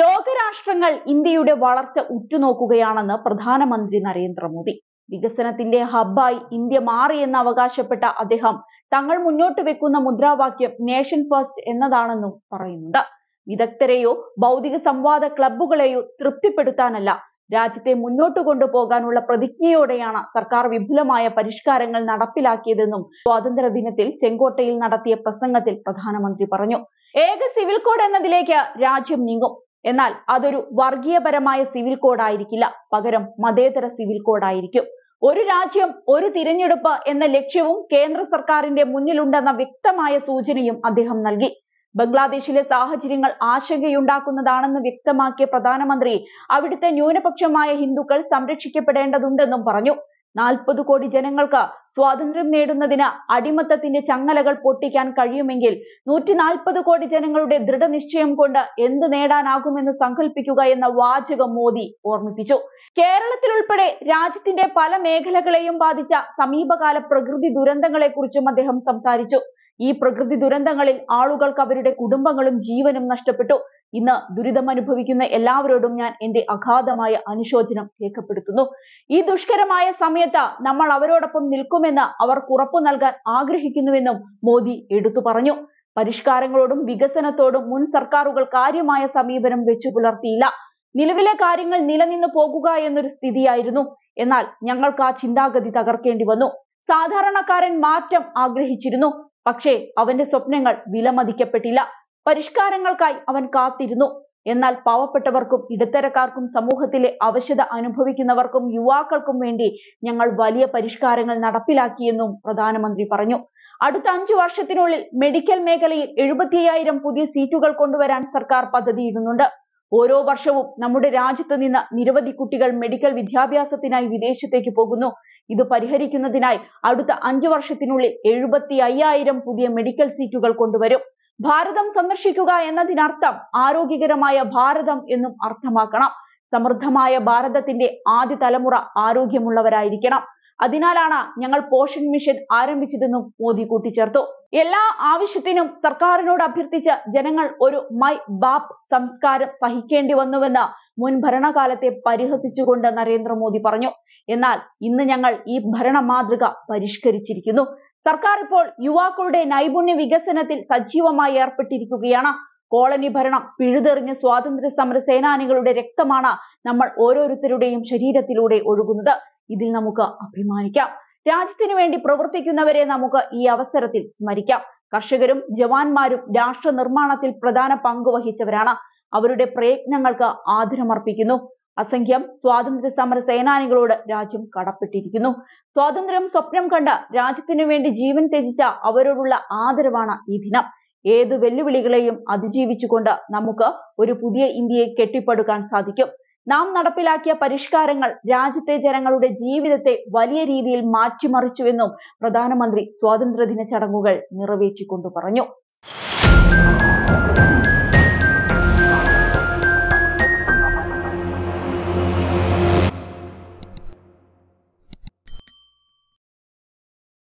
ലോകരാഷ്ട്രങ്ങൾ ഇന്ത്യയുടെ വളർച്ച ഉറ്റുനോക്കുകയാണെന്ന് പ്രധാനമന്ത്രി നരേന്ദ്രമോദി വികസനത്തിന്റെ ഹബ്ബായി ഇന്ത്യ മാറിയെന്ന് അവകാശപ്പെട്ട അദ്ദേഹം തങ്ങൾ മുന്നോട്ട് വെക്കുന്ന മുദ്രാവാക്യം നേഷൻ ഫസ്റ്റ് എന്നതാണെന്നും പറയുന്നുണ്ട് വിദഗ്ധരെയോ ഭൗതിക സംവാദ ക്ലബ്ബുകളെയോ തൃപ്തിപ്പെടുത്താനല്ല രാജ്യത്തെ മുന്നോട്ട് കൊണ്ടുപോകാനുള്ള പ്രതിജ്ഞയോടെയാണ് സർക്കാർ വിപുലമായ പരിഷ്കാരങ്ങൾ നടപ്പിലാക്കിയതെന്നും സ്വാതന്ത്ര്യ ദിനത്തിൽ ചെങ്കോട്ടയിൽ നടത്തിയ പ്രസംഗത്തിൽ പ്രധാനമന്ത്രി പറഞ്ഞു ഏക സിവിൽ കോഡ് എന്നതിലേക്ക് രാജ്യം നീങ്ങും എന്നാൽ അതൊരു വർഗീയപരമായ സിവിൽ കോഡായിരിക്കില്ല പകരം മതേതര സിവിൽ കോഡായിരിക്കും ഒരു രാജ്യം ഒരു തിരഞ്ഞെടുപ്പ് എന്ന ലക്ഷ്യവും കേന്ദ്ര സർക്കാരിന്റെ മുന്നിലുണ്ടെന്ന വ്യക്തമായ സൂചനയും അദ്ദേഹം നൽകി ബംഗ്ലാദേശിലെ സാഹചര്യങ്ങൾ ആശങ്കയുണ്ടാക്കുന്നതാണെന്ന് വ്യക്തമാക്കിയ പ്രധാനമന്ത്രി അവിടുത്തെ ന്യൂനപക്ഷമായ ഹിന്ദുക്കൾ സംരക്ഷിക്കപ്പെടേണ്ടതുണ്ടെന്നും പറഞ്ഞു നാൽപ്പത് കോടി ജനങ്ങൾക്ക് സ്വാതന്ത്ര്യം നേടുന്നതിന് അടിമത്തത്തിന്റെ ചങ്ങലകൾ പൊട്ടിക്കാൻ കഴിയുമെങ്കിൽ നൂറ്റി നാൽപ്പത് കോടി ജനങ്ങളുടെ ദൃഢനിശ്ചയം കൊണ്ട് എന്ത് നേടാനാകുമെന്ന് സങ്കല്പിക്കുക എന്ന വാചകം മോദി ഓർമ്മിപ്പിച്ചു കേരളത്തിൽ ഉൾപ്പെടെ രാജ്യത്തിന്റെ പല മേഖലകളെയും ബാധിച്ച സമീപകാല പ്രകൃതി കുറിച്ചും അദ്ദേഹം സംസാരിച്ചു ഈ പ്രകൃതി ദുരന്തങ്ങളിൽ ആളുകൾക്ക് അവരുടെ കുടുംബങ്ങളും ജീവനും നഷ്ടപ്പെട്ടു ഇന്ന് ദുരിതമനുഭവിക്കുന്ന എല്ലാവരോടും ഞാൻ എൻ്റെ അഗാധമായ അനുശോചനം രേഖപ്പെടുത്തുന്നു ഈ ദുഷ്കരമായ സമയത്ത് നമ്മൾ അവരോടൊപ്പം നിൽക്കുമെന്ന് അവർക്ക് ഉറപ്പു നൽകാൻ ആഗ്രഹിക്കുന്നുവെന്നും മോദി എടുത്തു പറഞ്ഞു പരിഷ്കാരങ്ങളോടും വികസനത്തോടും മുൻ സർക്കാരുകൾ കാര്യമായ സമീപനം വെച്ചു പുലർത്തിയില്ല നിലവിലെ കാര്യങ്ങൾ നിലനിന്നു പോകുക എന്നൊരു സ്ഥിതിയായിരുന്നു എന്നാൽ ഞങ്ങൾക്ക് ആ ചിന്താഗതി തകർക്കേണ്ടി വന്നു സാധാരണക്കാരൻ മാറ്റം ആഗ്രഹിച്ചിരുന്നു പക്ഷേ അവന്റെ സ്വപ്നങ്ങൾ വിലമതിക്കപ്പെട്ടില്ല പരിഷ്കാരങ്ങൾക്കായി അവൻ കാത്തിരുന്നു എന്നാൽ പാവപ്പെട്ടവർക്കും ഇടത്തരക്കാർക്കും സമൂഹത്തിലെ അവശത അനുഭവിക്കുന്നവർക്കും യുവാക്കൾക്കും വേണ്ടി ഞങ്ങൾ വലിയ പരിഷ്കാരങ്ങൾ നടപ്പിലാക്കിയെന്നും പ്രധാനമന്ത്രി പറഞ്ഞു അടുത്ത അഞ്ചു വർഷത്തിനുള്ളിൽ മെഡിക്കൽ മേഖലയിൽ എഴുപത്തി അയ്യായിരം പുതിയ സീറ്റുകൾ കൊണ്ടുവരാൻ സർക്കാർ പദ്ധതിയിടുന്നുണ്ട് ഓരോ വർഷവും നമ്മുടെ രാജ്യത്ത് നിന്ന് നിരവധി കുട്ടികൾ മെഡിക്കൽ വിദ്യാഭ്യാസത്തിനായി വിദേശത്തേക്ക് പോകുന്നു ഇത് പരിഹരിക്കുന്നതിനായി അടുത്ത അഞ്ചു വർഷത്തിനുള്ളിൽ എഴുപത്തി അയ്യായിരം പുതിയ മെഡിക്കൽ സീറ്റുകൾ കൊണ്ടുവരും ഭാരതം സന്ദർശിക്കുക എന്നതിനർത്ഥം ആരോഗ്യകരമായ ഭാരതം എന്നും അർത്ഥമാക്കണം സമൃദ്ധമായ ഭാരതത്തിന്റെ ആദ്യ തലമുറ ആരോഗ്യമുള്ളവരായിരിക്കണം അതിനാലാണ് ഞങ്ങൾ പോഷൻ മിഷൻ ആരംഭിച്ചതെന്നും മോദി കൂട്ടിച്ചേർത്തു എല്ലാ ആവശ്യത്തിനും സർക്കാരിനോട് അഭ്യർത്ഥിച്ച് ജനങ്ങൾ ഒരു മൈ ബാപ് സംസ്കാരം സഹിക്കേണ്ടി വന്നുവെന്ന് മുൻ ഭരണകാലത്തെ പരിഹസിച്ചുകൊണ്ട് നരേന്ദ്രമോദി പറഞ്ഞു എന്നാൽ ഇന്ന് ഞങ്ങൾ ഈ ഭരണ മാതൃക പരിഷ്കരിച്ചിരിക്കുന്നു സർക്കാർ ഇപ്പോൾ യുവാക്കളുടെ നൈപുണ്യ വികസനത്തിൽ സജീവമായി ഏർപ്പെട്ടിരിക്കുകയാണ് കോളനി ഭരണം പിഴുതെറിഞ്ഞ സ്വാതന്ത്ര്യ സമര സേനാനികളുടെ രക്തമാണ് നമ്മൾ ഓരോരുത്തരുടെയും ശരീരത്തിലൂടെ ഒഴുകുന്നത് ഇതിൽ നമുക്ക് അഭിമാനിക്കാം രാജ്യത്തിനു വേണ്ടി പ്രവർത്തിക്കുന്നവരെ നമുക്ക് ഈ അവസരത്തിൽ സ്മരിക്കാം കർഷകരും ജവാന്മാരും രാഷ്ട്ര നിർമ്മാണത്തിൽ പ്രധാന പങ്ക് വഹിച്ചവരാണ് അവരുടെ പ്രയത്നങ്ങൾക്ക് ആദരമർപ്പിക്കുന്നു അസംഖ്യം സ്വാതന്ത്ര്യ സമര സേനാനികളോട് രാജ്യം കടപ്പെട്ടിരിക്കുന്നു സ്വാതന്ത്ര്യം സ്വപ്നം കണ്ട രാജ്യത്തിനു വേണ്ടി ജീവൻ ത്യജിച്ച അവരോടുള്ള ആദരവാണ് ഈ ദിനം ഏതു വെല്ലുവിളികളെയും അതിജീവിച്ചുകൊണ്ട് നമുക്ക് ഒരു പുതിയ ഇന്ത്യയെ കെട്ടിപ്പടുക്കാൻ സാധിക്കും നാം നടപ്പിലാക്കിയ പരിഷ്കാരങ്ങൾ രാജ്യത്തെ ജനങ്ങളുടെ ജീവിതത്തെ വലിയ രീതിയിൽ മാറ്റിമറിച്ചുവെന്നും പ്രധാനമന്ത്രി സ്വാതന്ത്ര്യദിന ചടങ്ങുകൾ നിറവേറ്റിക്കൊണ്ട് പറഞ്ഞു